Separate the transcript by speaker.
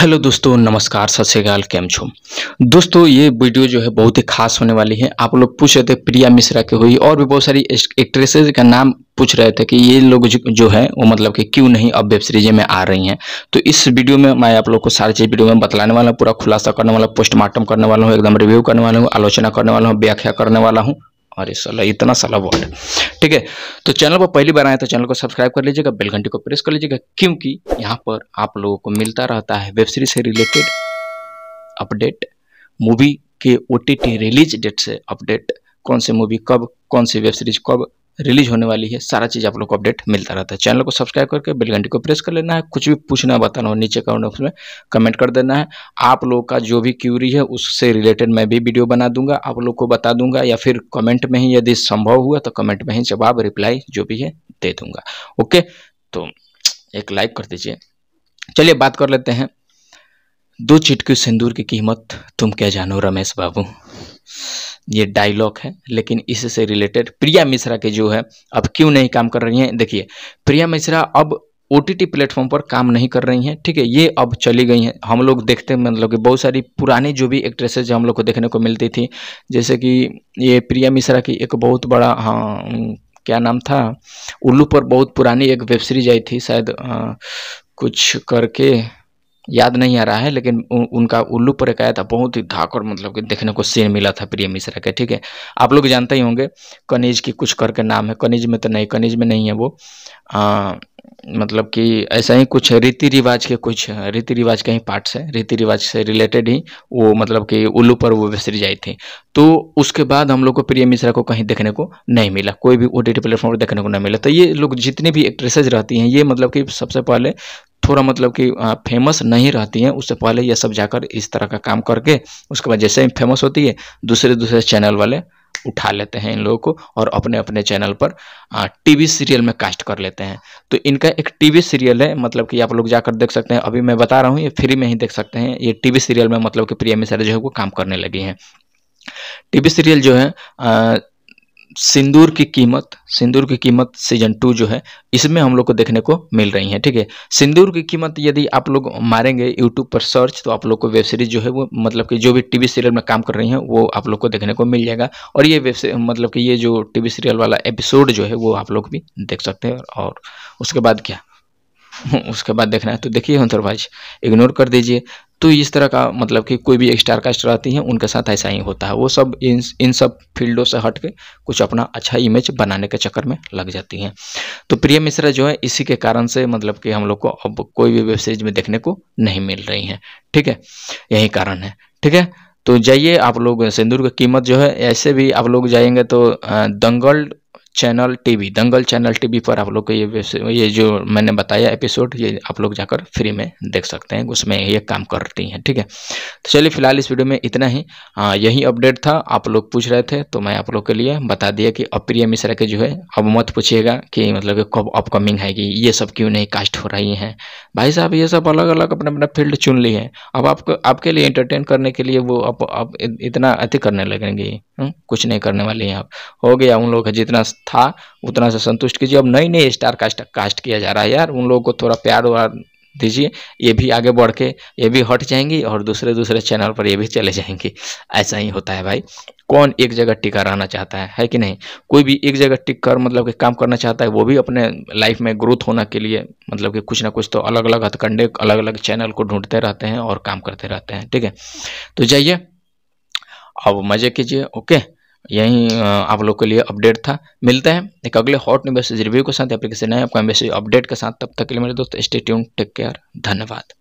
Speaker 1: hello दोस्तों नमस्कार सत श्रीकाल कैम छो दोस्तों ये वीडियो जो है बहुत ही खास होने वाली है आप लोग पूछ रहे थे प्रिया मिश्रा की हुई और भी बहुत सारी एक्ट्रेसेस का नाम पूछ रहे थे कि ये लोग जो है वो मतलब कि क्यों नहीं अब वेब सीरीज में आ रही हैं तो इस वीडियो में मैं आप लोग को सारी चीज़ वीडियो में बतलाने वाला हूँ पूरा खुलासा करने वाला पोस्टमार्टम करने वाला हूँ एकदम रिव्यू करने वाला हूँ आलोचना करने वाला हूँ व्याख्या करने वाला हूँ अरे सला इतना सला वर्ड ठीक है तो चैनल पर पहली बार आए तो चैनल को सब्सक्राइब कर लीजिएगा बेल घंटी को प्रेस कर लीजिएगा क्योंकि यहाँ पर आप लोगों को मिलता रहता है वेब सीरीज से रिलेटेड अपडेट मूवी के ओ रिलीज डेट से अपडेट कौन से मूवी कब कौन सी वेब सीरीज कब रिलीज होने वाली है सारा चीज़ आप लोग को अपडेट मिलता रहता है चैनल को सब्सक्राइब करके बेल घंटी को प्रेस कर लेना है कुछ भी पूछना बताना हो नीचे कमेंट बॉक्स में कमेंट कर देना है आप लोग का जो भी क्यूरी है उससे रिलेटेड मैं भी वीडियो बना दूंगा आप लोग को बता दूंगा या फिर कमेंट में ही यदि संभव हुआ तो कमेंट में ही जवाब रिप्लाई जो भी है दे दूंगा ओके तो एक लाइक कर दीजिए चलिए बात कर लेते हैं दो चिटकी सिंदूर की कीमत तुम क्या जानो रमेश बाबू ये डायलॉग है लेकिन इससे रिलेटेड प्रिया मिश्रा के जो है अब क्यों नहीं काम कर रही हैं देखिए प्रिया मिश्रा अब ओ टी प्लेटफॉर्म पर काम नहीं कर रही हैं ठीक है ये अब चली गई हैं हम लोग देखते हैं मतलब कि बहुत सारी पुरानी जो भी एक्ट्रेसेज हम लोग को देखने को मिलती थी जैसे कि ये प्रिया मिश्रा की एक बहुत बड़ा हाँ क्या नाम था उल्लू पर बहुत पुरानी एक वेब सीरीज आई थी शायद हाँ, कुछ करके याद नहीं आ रहा है लेकिन उ, उनका उल्लू पर एक आया था बहुत ही धाकर मतलब कि देखने को सीन मिला था प्रिय मिश्रा के ठीक है आप लोग जानते ही होंगे कनिज की कुछ करके नाम है कनिज में तो नहीं कनिज में नहीं है वो आ, मतलब कि ऐसा ही कुछ रीति रिवाज के कुछ रीति रिवाज के ही पार्ट्स हैं रीति रिवाज से रिलेटेड ही वो मतलब कि उल्लू पर वो विसरी जाए थी तो उसके बाद हम लोग को प्रिय मिश्रा को कहीं देखने को नहीं मिला कोई भी ओ टी प्लेटफॉर्म पर देखने को नहीं मिला तो ये लोग जितनी भी एक्ट्रेसेज रहती हैं ये मतलब कि सबसे पहले थोड़ा मतलब कि फेमस नहीं रहती हैं उससे पहले ये सब जाकर इस तरह का काम करके उसके बाद जैसे ही फेमस होती है दूसरे दूसरे चैनल वाले उठा लेते हैं इन लोगों को और अपने अपने चैनल पर टीवी सीरियल में कास्ट कर लेते हैं तो इनका एक टीवी सीरियल है मतलब कि आप लोग जाकर देख सकते हैं अभी मैं बता रहा हूँ ये फ्री में ही देख सकते हैं ये टीवी सीरियल में मतलब कि प्रिया मिश्रा जो है वो काम करने लगी हैं टीवी सीरियल जो है सिंदूर की कीमत सिंदूर की कीमत सीजन टू जो है इसमें हम लोग को देखने को मिल रही है ठीक है सिंदूर की कीमत यदि आप लोग मारेंगे यूट्यूब पर सर्च तो आप लोग को वेब सीरीज जो है वो मतलब कि जो भी टीवी सीरियल में काम कर रही हैं वो आप लोग को देखने को मिल जाएगा और ये वेब मतलब कि ये जो टी सीरियल वाला एपिसोड जो है वो आप लोग भी देख सकते हैं और उसके बाद क्या उसके बाद देखना है तो देखिए हंसर भाई इग्नोर कर दीजिए तो इस तरह का मतलब कि कोई भी स्टार कास्ट रहती हैं उनके साथ ऐसा ही होता है वो सब इन इन सब फील्डों से हट के कुछ अपना अच्छा इमेज बनाने के चक्कर में लग जाती हैं तो प्रिया मिश्रा जो है इसी के कारण से मतलब कि हम लोग को अब कोई भी वेब सीरीज में देखने को नहीं मिल रही हैं ठीक है यही कारण है ठीक है तो जाइए आप लोग सिंदूर की कीमत जो है ऐसे भी आप लोग जाएंगे तो Dangal channel TV Dangal channel TV पर आप लोग को ये ये जो मैंने बताया एपिसोड ये आप लोग जाकर फ्री में देख सकते हैं उसमें ये काम करती हैं ठीक है चलिए फिलहाल इस वीडियो में इतना ही आ, यही अपडेट था आप लोग पूछ रहे थे तो मैं आप लोग के लिए बता दिया कि अप्रिय मिश्रा के जो है अब मत पूछिएगा कि मतलब कि कब अपकमिंग है कि ये सब क्यों नहीं कास्ट हो रही हैं भाई साहब ये सब अलग अलग अपना अपना फील्ड चुन ली है अब आपको आपके लिए एंटरटेन करने के लिए वो अब अब इतना अति करने लगेंगे हम्म, कुछ नहीं करने वाले हैं आप हो गया उन लोग का जितना था उतना से संतुष्ट कीजिए अब नई नई स्टार कास्ट कास्ट किया जा रहा है यार उन लोगों को थोड़ा प्यार व्यार दीजिए ये भी आगे बढ़ के ये भी हट जाएंगी और दूसरे दूसरे चैनल पर ये भी चले जाएंगे ऐसा ही होता है भाई कौन एक जगह टिका रहना चाहता है है कि नहीं कोई भी एक जगह टिक कर मतलब कि काम करना चाहता है वो भी अपने लाइफ में ग्रोथ होने के लिए मतलब कि कुछ ना कुछ तो अलग अलग हथकंडे अलग अलग चैनल को ढूंढते रहते हैं और काम करते रहते हैं ठीक है तो जाइए अब मज़े कीजिए ओके यही आप लोग के लिए अपडेट था मिलते हैं एक अगले हॉट न्यू मैसेज रिव्यू के साथ या फिर किसी नए आपका मैसेज अपडेट के साथ तब तक के लिए मेरे दोस्त स्टेट्यून टेक केयर धन्यवाद